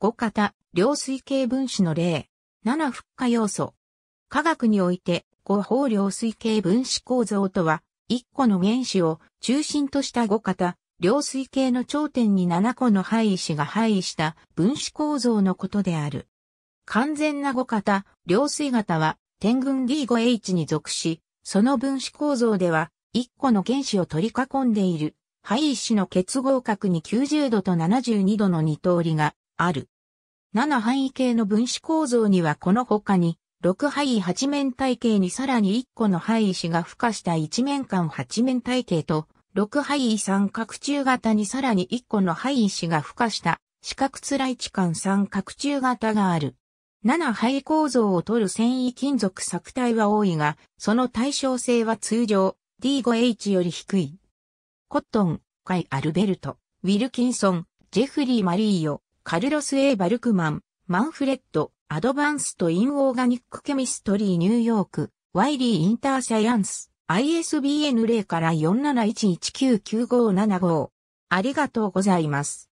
5型、量水系分子の例。7復化要素。科学において、5方量水系分子構造とは、1個の原子を中心とした5型、量水系の頂点に7個の配位子が配位した分子構造のことである。完全な5型、量水型は、天群 D5H に属し、その分子構造では、1個の原子を取り囲んでいる、配位子の結合角に90度と72度の二通りがある。7範囲系の分子構造にはこの他に、6範囲8面体系にさらに1個の範囲子が付加した1面間8面体系と、6範囲三角柱型にさらに1個の範囲子が付加した四角つらい地間三角柱型がある。7肺構造を取る繊維金属作体は多いが、その対称性は通常 D5H より低い。コットン、カイ・アルベルト、ウィルキンソン、ジェフリー・マリーヨ、カルロス・エー・バルクマン、マンフレッド、アドバンスト・イン・オーガニック・ケミストリー・ニューヨーク、ワイリー・インター・サイアンス、ISBN 0から471199575。ありがとうございます。